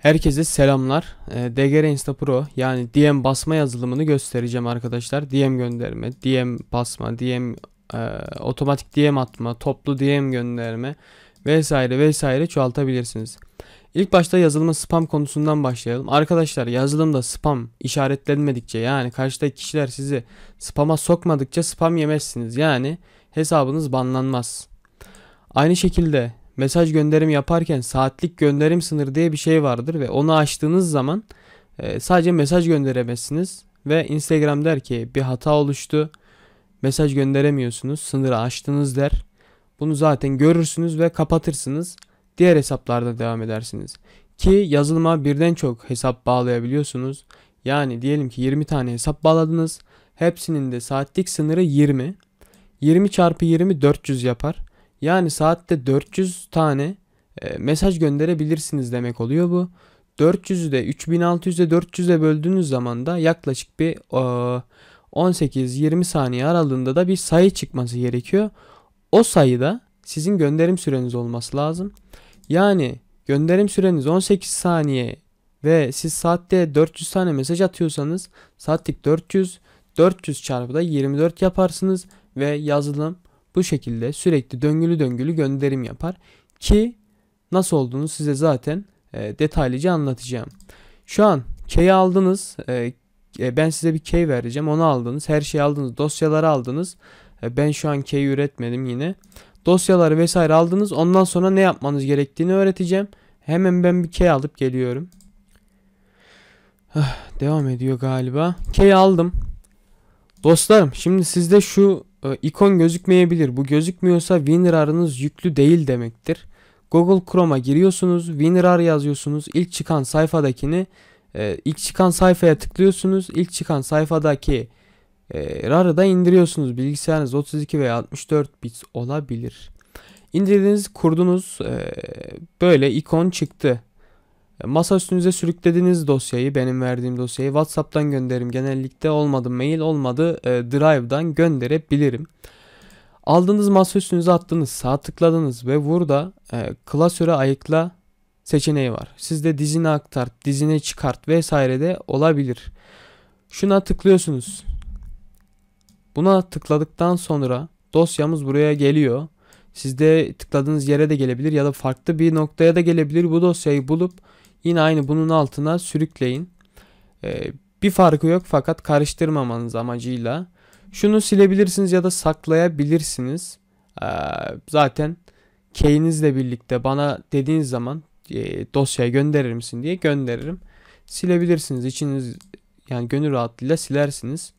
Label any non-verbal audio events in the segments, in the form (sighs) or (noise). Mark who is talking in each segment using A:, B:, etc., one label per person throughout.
A: Herkese selamlar. Ee, DGR Insta Pro yani DM basma yazılımını göstereceğim arkadaşlar. DM gönderme, DM basma, DM e, otomatik DM atma, toplu DM gönderme vesaire vesaire çoğaltabilirsiniz. İlk başta yazılımın spam konusundan başlayalım. Arkadaşlar yazılımda spam işaretlenmedikçe yani karşıdaki kişiler sizi spama sokmadıkça spam yemezsiniz. Yani hesabınız banlanmaz. Aynı şekilde mesaj gönderim yaparken saatlik gönderim sınırı diye bir şey vardır ve onu aştığınız zaman e, sadece mesaj gönderemezsiniz ve Instagram der ki bir hata oluştu. Mesaj gönderemiyorsunuz. Sınırı aştınız der. Bunu zaten görürsünüz ve kapatırsınız. Diğer hesaplarda devam edersiniz. Ki yazılıma birden çok hesap bağlayabiliyorsunuz. Yani diyelim ki 20 tane hesap bağladınız. Hepsinin de saatlik sınırı 20. 20 çarpı 20 400 yapar. Yani saatte 400 tane e, mesaj gönderebilirsiniz demek oluyor bu. 400'ü de 3600'e 400'e böldüğünüz zaman da yaklaşık bir 18-20 e, saniye aralığında da bir sayı çıkması gerekiyor. O sayıda sizin gönderim süreniz olması lazım. Yani gönderim süreniz 18 saniye ve siz saatte 400 tane mesaj atıyorsanız saatlik 400 400 çarpı da 24 yaparsınız ve yazılım bu şekilde sürekli döngülü döngülü gönderim yapar ki nasıl olduğunu size zaten e, detaylıca anlatacağım. Şu an key aldınız. E, e, ben size bir key vereceğim. Onu aldınız. Her şeyi aldınız. Dosyaları aldınız. E, ben şu an key üretmedim yine. Dosyaları vesaire aldınız. Ondan sonra ne yapmanız gerektiğini öğreteceğim. Hemen ben bir key alıp geliyorum. Devam ediyor galiba. Key aldım. Dostlarım şimdi sizde şu e, ikon gözükmeyebilir. Bu gözükmüyorsa WinRAR'ınız yüklü değil demektir. Google Chrome'a giriyorsunuz, WinRAR yazıyorsunuz. ilk çıkan sayfadakini e, ilk çıkan sayfaya tıklıyorsunuz. ilk çıkan sayfadaki e, RAR'ı da indiriyorsunuz. Bilgisayarınız 32 veya 64 bit olabilir. İndirdiniz, kurdunuz. E, böyle ikon çıktı. Masa üstünüze sürüklediğiniz dosyayı, benim verdiğim dosyayı WhatsApp'tan gönderirim. Genellikle olmadı mail olmadı e, Drive'dan gönderebilirim. Aldığınız masa üstünüze attınız, sağ tıkladınız ve burada e, klasöre ayıkla seçeneği var. Sizde dizine aktar, dizine çıkart vesaire de olabilir. Şuna tıklıyorsunuz. Buna tıkladıktan sonra dosyamız buraya geliyor. Sizde tıkladığınız yere de gelebilir ya da farklı bir noktaya da gelebilir. Bu dosyayı bulup Yine aynı bunun altına sürükleyin. Ee, bir farkı yok fakat karıştırmamanız amacıyla. Şunu silebilirsiniz ya da saklayabilirsiniz. Ee, zaten keyinizle birlikte bana dediğiniz zaman e, dosyaya gönderir misin diye gönderirim. Silebilirsiniz. İçiniz yani gönül rahatlığıyla silersiniz.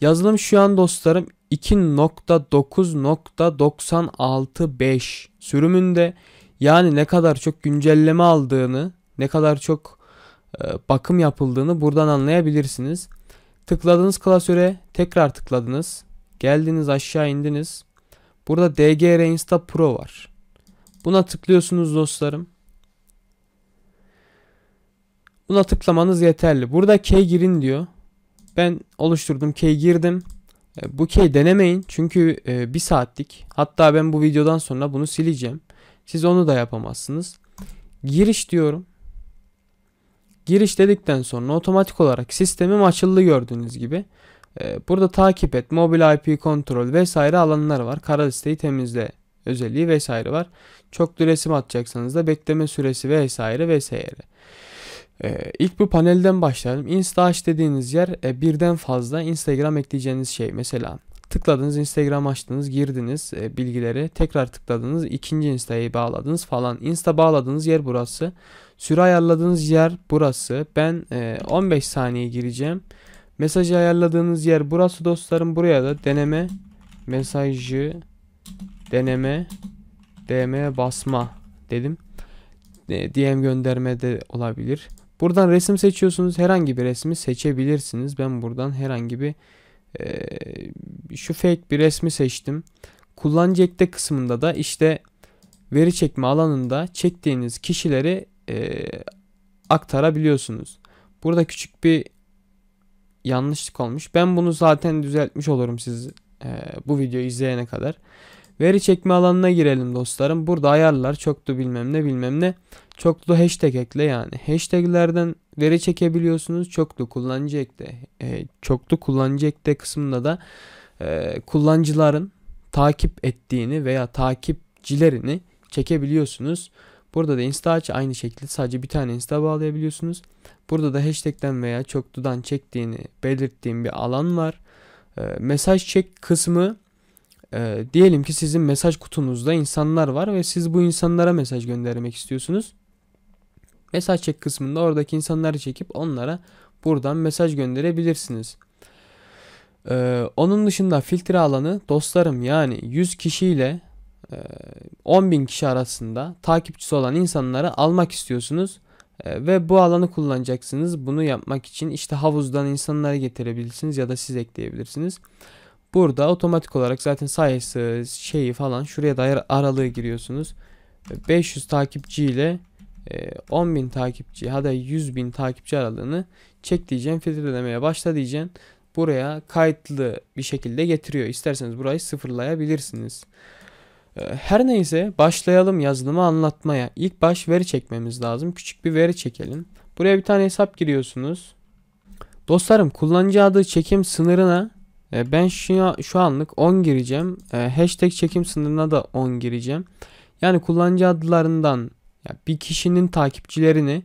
A: Yazılım şu an dostlarım 2.9.965 sürümünde yani ne kadar çok güncelleme aldığını ne kadar çok e, bakım yapıldığını buradan anlayabilirsiniz. Tıkladığınız klasöre tekrar tıkladınız. Geldiniz aşağı indiniz. Burada DG Insta Pro var. Buna tıklıyorsunuz dostlarım. Buna tıklamanız yeterli. Burada key girin diyor. Ben oluşturdum key girdim. E, bu key denemeyin çünkü e, bir saatlik. Hatta ben bu videodan sonra bunu sileceğim. Siz onu da yapamazsınız. Giriş diyorum. Giriş dedikten sonra otomatik olarak sistemim açıldı gördüğünüz gibi. Ee, burada takip et, mobil IP kontrol vesaire alanlar var. Kara listeyi temizle özelliği vesaire var. Çok resim atacaksanız da bekleme süresi vesaire vesaire. Ee, ilk bu panelden başlayalım. Instaaç dediğiniz yer e, birden fazla Instagram ekleyeceğiniz şey. Mesela tıkladınız Instagram açtınız girdiniz e, bilgileri tekrar tıkladınız ikinci Insta'yı bağladınız falan. Insta bağladığınız yer burası. Süre ayarladığınız yer burası. Ben e, 15 saniye gireceğim. Mesajı ayarladığınız yer burası dostlarım. Buraya da deneme mesajı deneme DM basma dedim. E, DM gönderme de olabilir. Buradan resim seçiyorsunuz. Herhangi bir resmi seçebilirsiniz. Ben buradan herhangi bir e, şu fake bir resmi seçtim. Kullanıcı ekle kısmında da işte veri çekme alanında çektiğiniz kişileri e, aktarabiliyorsunuz. Burada küçük bir yanlışlık olmuş. Ben bunu zaten düzeltmiş olurum siz e, bu videoyu izleyene kadar. Veri çekme alanına girelim dostlarım. Burada ayarlar çoktu bilmem ne bilmem ne. Çoklu hashtag ekle yani. Hashtaglerden veri çekebiliyorsunuz. Çoklu kullanıcı ekle. E, çoklu kullanıcı ekle kısmında da e, kullanıcıların takip ettiğini veya takipçilerini çekebiliyorsunuz. Burada da insta aynı şekilde sadece bir tane insta bağlayabiliyorsunuz. Burada da hashtag'ten veya çokludan çektiğini belirttiğim bir alan var. E, mesaj çek kısmı e, diyelim ki sizin mesaj kutunuzda insanlar var ve siz bu insanlara mesaj göndermek istiyorsunuz. Mesaj çek kısmında oradaki insanları çekip onlara buradan mesaj gönderebilirsiniz. Ee, onun dışında filtre alanı dostlarım yani 100 kişiyle 10.000 ee, kişi arasında takipçisi olan insanları almak istiyorsunuz ee, ve bu alanı kullanacaksınız. Bunu yapmak için işte havuzdan insanları getirebilirsiniz ya da siz ekleyebilirsiniz. Burada otomatik olarak zaten sayısı şeyi falan şuraya da aralığı giriyorsunuz. 500 ee, e, takipçi ile 10.000 takipçi hadi 100.000 takipçi aralığını çek diyeceğim. Filtrelemeye başla diyeceğim. Buraya kayıtlı bir şekilde getiriyor. İsterseniz burayı sıfırlayabilirsiniz. Ee, her neyse başlayalım yazılımı anlatmaya. İlk baş veri çekmemiz lazım. Küçük bir veri çekelim. Buraya bir tane hesap giriyorsunuz. Dostlarım kullanıcı adı çekim sınırına e, ben şu, şu anlık 10 gireceğim. E, hashtag çekim sınırına da 10 gireceğim. Yani kullanıcı adlarından bir kişinin takipçilerini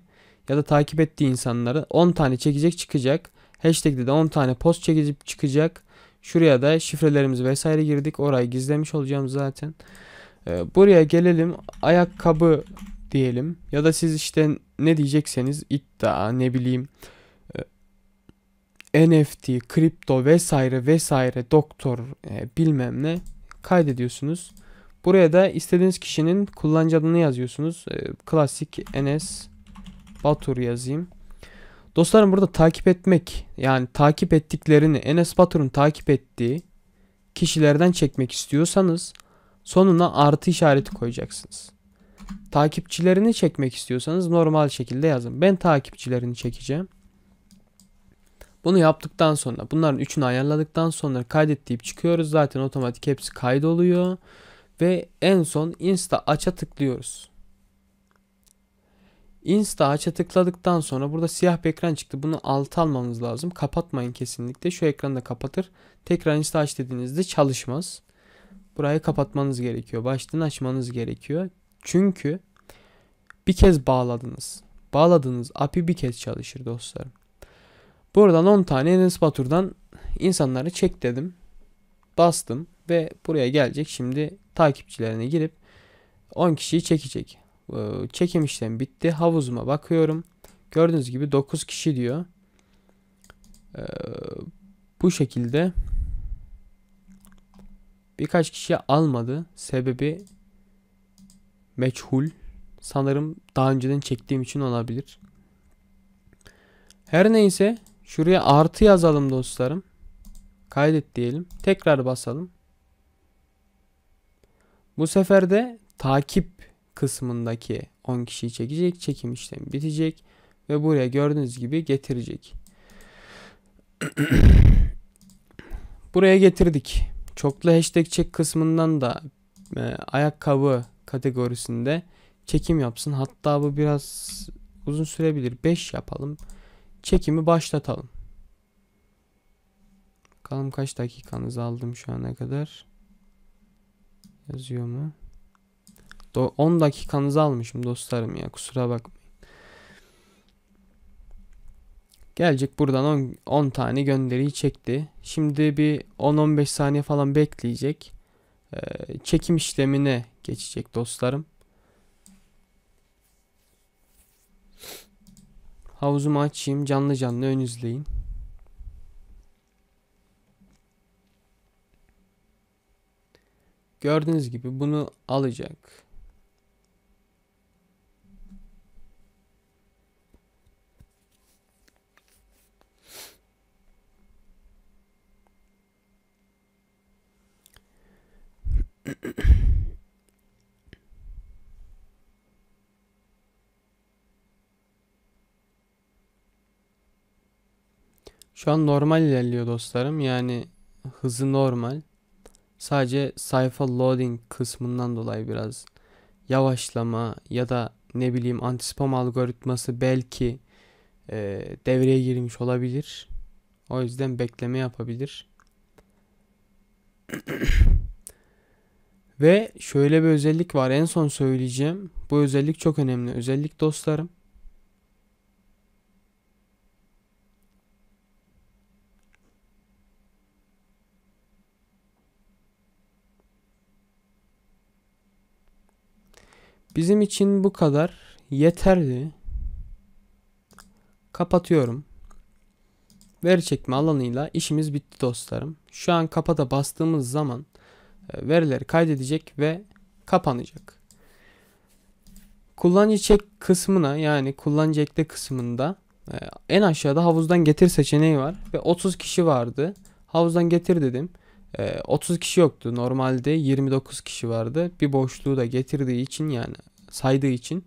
A: ya da takip ettiği insanları 10 tane çekecek çıkacak. Hashtag'de de 10 tane post çekip çıkacak. Şuraya da şifrelerimizi vesaire girdik. Orayı gizlemiş olacağım zaten. Ee, buraya gelelim. Ayakkabı diyelim. Ya da siz işte ne diyecekseniz iddia ne bileyim e, NFT, kripto vesaire vesaire doktor e, bilmem ne kaydediyorsunuz. Buraya da istediğiniz kişinin kullanıcı adını yazıyorsunuz. E, klasik Enes Batur yazayım. Dostlarım burada takip etmek yani takip ettiklerini Enes Batur'un takip ettiği kişilerden çekmek istiyorsanız sonuna artı işareti koyacaksınız. Takipçilerini çekmek istiyorsanız normal şekilde yazın. Ben takipçilerini çekeceğim. Bunu yaptıktan sonra bunların üçünü ayarladıktan sonra kaydet deyip çıkıyoruz. Zaten otomatik hepsi kaydoluyor. Ve en son insta aça tıklıyoruz. Insta'ya tıkladıktan sonra burada siyah bir ekran çıktı. Bunu alt almamız lazım. Kapatmayın kesinlikle. Şu ekranı da kapatır. Tekrar Insta aç dediğinizde çalışmaz. Burayı kapatmanız gerekiyor. Baştan açmanız gerekiyor. Çünkü bir kez bağladınız. Bağladığınız API bir kez çalışır dostlarım. Buradan 10 tane Enes Batur'dan insanları çek dedim. Bastım ve buraya gelecek. Şimdi takipçilerine girip 10 kişiyi çekecek. Ee, çekim işlemi bitti. Havuzuma bakıyorum. Gördüğünüz gibi 9 kişi diyor. Ee, bu şekilde birkaç kişi almadı. Sebebi meçhul. Sanırım daha önceden çektiğim için olabilir. Her neyse şuraya artı yazalım dostlarım. Kaydet diyelim. Tekrar basalım. Bu sefer de takip kısmındaki 10 kişiyi çekecek. Çekim işlemi bitecek ve buraya gördüğünüz gibi getirecek. (clears throat) buraya getirdik. Çoklu hashtag çek kısmından da e, ayakkabı kategorisinde çekim yapsın. Hatta bu biraz uzun sürebilir. 5 yapalım. Çekimi başlatalım. Bakalım kaç dakikanızı aldım şu ana kadar. Yazıyor mu? Do 10 dakikanızı almışım dostlarım ya kusura bakmayın. Gelecek buradan 10, 10 tane gönderiyi çekti. Şimdi bir 10-15 saniye falan bekleyecek. Ee, çekim işlemine geçecek dostlarım. Havuzumu açayım canlı canlı ön izleyin. Gördüğünüz gibi bunu alacak. (clears throat) Şu an normal ilerliyor dostlarım. Yani hızı normal. Sadece sayfa loading kısmından dolayı biraz yavaşlama ya da ne bileyim antispam algoritması belki e, devreye girmiş olabilir. O yüzden bekleme yapabilir. (clears throat) Ve şöyle bir özellik var en son söyleyeceğim. Bu özellik çok önemli. Özellik dostlarım. Bizim için bu kadar yeterli. Kapatıyorum. Veri çekme alanıyla işimiz bitti dostlarım. Şu an kapata bastığımız zaman verileri kaydedecek ve kapanacak. Kullanıcı çek kısmına yani kullanıcı ekle kısmında e, en aşağıda havuzdan getir seçeneği var ve 30 kişi vardı. Havuzdan getir dedim. 30 e, kişi yoktu. Normalde 29 kişi vardı. Bir boşluğu da getirdiği için yani saydığı için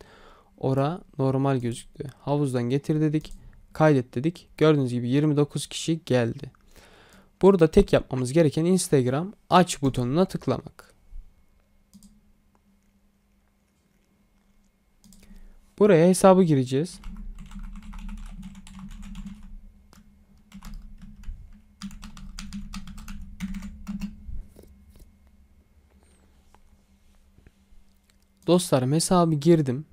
A: ora normal gözüktü. Havuzdan getir dedik. Kaydet dedik. Gördüğünüz gibi 29 kişi geldi. Burada tek yapmamız gereken Instagram aç butonuna tıklamak. Buraya hesabı gireceğiz. Dostlarım hesabı girdim.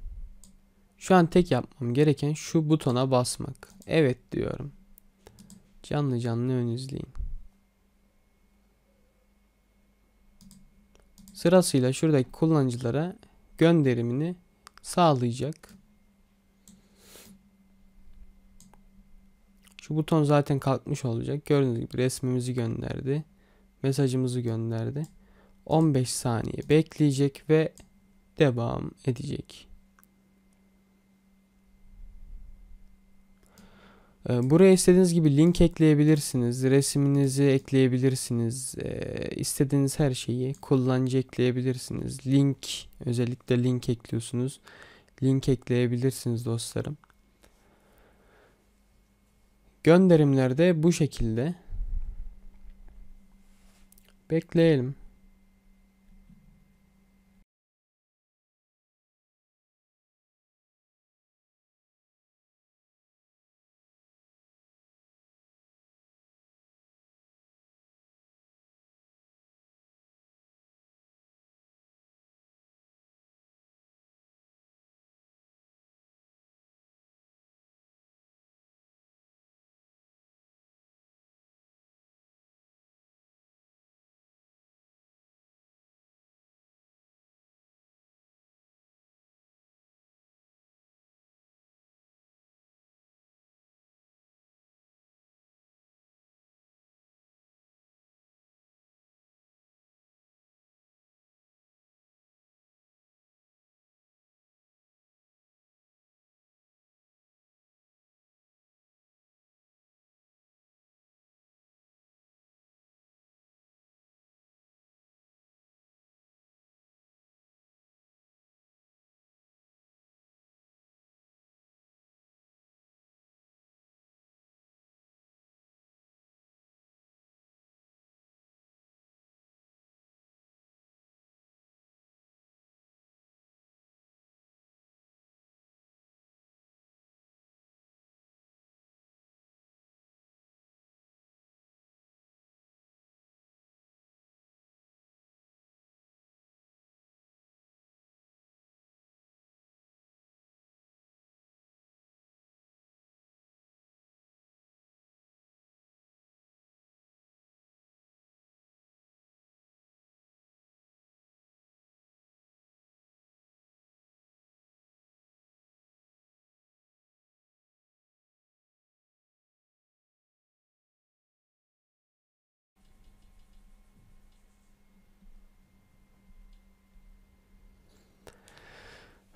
A: Şu an tek yapmam gereken şu butona basmak. Evet diyorum. Canlı canlı ön izleyin. sırasıyla şuradaki kullanıcılara gönderimini sağlayacak. Şu buton zaten kalkmış olacak. Gördüğünüz gibi resmimizi gönderdi. Mesajımızı gönderdi. 15 saniye bekleyecek ve devam edecek. Ee, buraya istediğiniz gibi link ekleyebilirsiniz, resminizi ekleyebilirsiniz, ee, istediğiniz her şeyi kullanıcı ekleyebilirsiniz. Link, özellikle link ekliyorsunuz. Link ekleyebilirsiniz dostlarım. Gönderimlerde bu şekilde. Bekleyelim.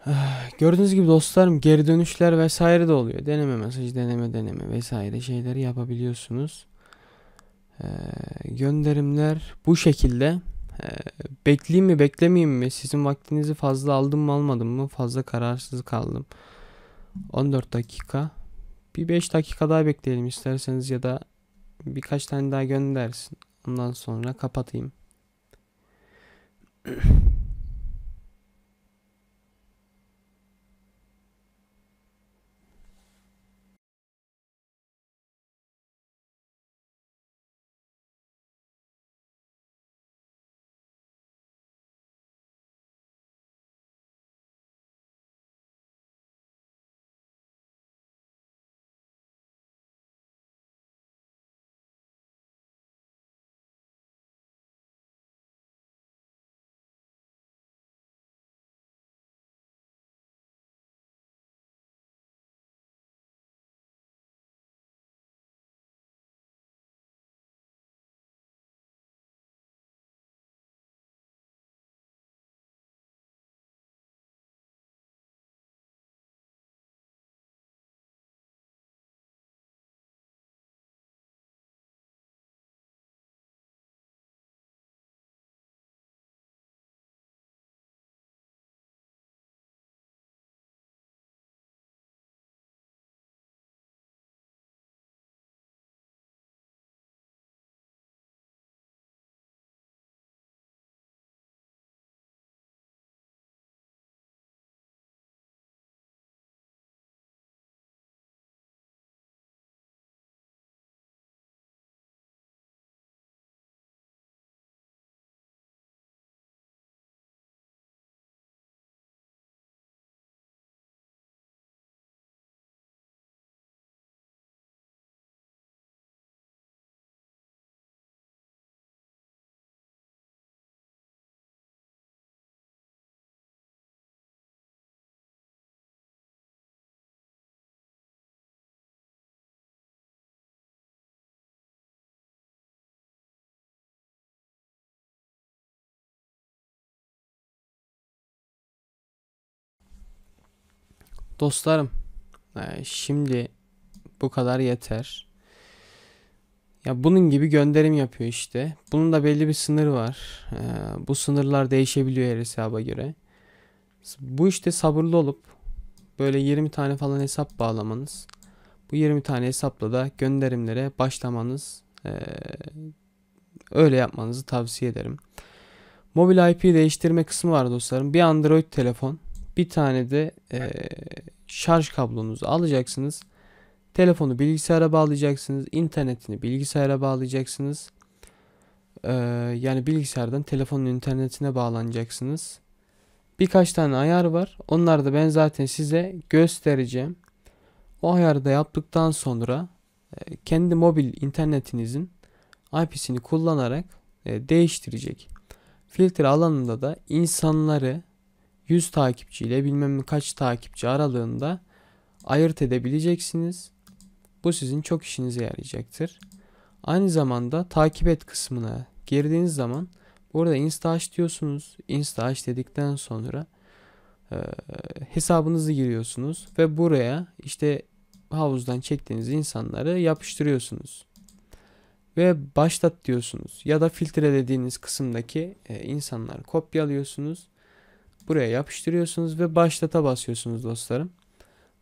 A: (sighs) Gördüğünüz gibi dostlarım geri dönüşler vesaire de oluyor. Deneme mesaj, deneme deneme vesaire şeyleri yapabiliyorsunuz. Ee, gönderimler bu şekilde. Ee, bekleyeyim mi beklemeyeyim mi? Sizin vaktinizi fazla aldım mı almadım mı? Fazla kararsız kaldım. 14 dakika. Bir 5 dakika daha bekleyelim isterseniz ya da birkaç tane daha göndersin. Ondan sonra kapatayım. (clears throat) Dostlarım e, şimdi bu kadar yeter. Ya bunun gibi gönderim yapıyor işte. Bunun da belli bir sınır var. E, bu sınırlar değişebiliyor her hesaba göre. Bu işte sabırlı olup böyle 20 tane falan hesap bağlamanız. Bu 20 tane hesapla da gönderimlere başlamanız e, öyle yapmanızı tavsiye ederim. Mobil IP değiştirme kısmı var dostlarım. Bir Android telefon bir tane de e, şarj kablonuzu alacaksınız. Telefonu bilgisayara bağlayacaksınız. internetini bilgisayara bağlayacaksınız. E, yani bilgisayardan telefonun internetine bağlanacaksınız. Birkaç tane ayar var. Onları da ben zaten size göstereceğim. O ayarı da yaptıktan sonra e, kendi mobil internetinizin IP'sini kullanarak e, değiştirecek. Filtre alanında da insanları 100 takipçi ile bilmem kaç takipçi aralığında ayırt edebileceksiniz. Bu sizin çok işinize yarayacaktır. Aynı zamanda takip et kısmına girdiğiniz zaman burada insta aç diyorsunuz. Insta aç dedikten sonra e, hesabınızı giriyorsunuz ve buraya işte havuzdan çektiğiniz insanları yapıştırıyorsunuz. Ve başlat diyorsunuz ya da filtre dediğiniz kısımdaki e, insanları kopyalıyorsunuz buraya yapıştırıyorsunuz ve başlata basıyorsunuz dostlarım.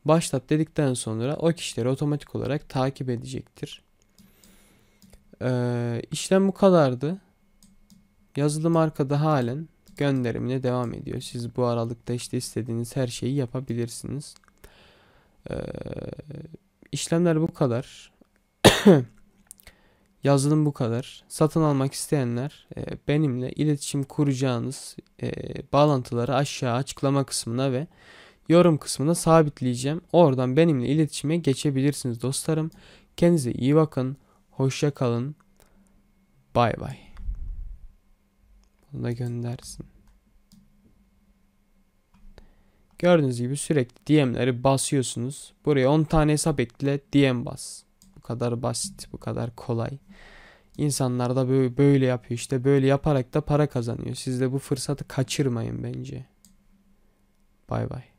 A: Başlat dedikten sonra o kişileri otomatik olarak takip edecektir. Ee, işlem bu kadardı. Yazılım arkada halen gönderimine devam ediyor. Siz bu aralıkta işte istediğiniz her şeyi yapabilirsiniz. Ee, işlemler bu kadar. (coughs) Yazılım bu kadar. Satın almak isteyenler e, benimle iletişim kuracağınız e, bağlantıları aşağı açıklama kısmına ve yorum kısmına sabitleyeceğim. Oradan benimle iletişime geçebilirsiniz dostlarım. Kendinize iyi bakın. Hoşça kalın. Bay bay. Bunu da göndersin. Gördüğünüz gibi sürekli DM'leri basıyorsunuz. Buraya 10 tane hesap ekle DM bas. Bu kadar basit, bu kadar kolay. İnsanlar da böyle, yapıyor işte böyle yaparak da para kazanıyor. Siz de bu fırsatı kaçırmayın bence. Bay bay.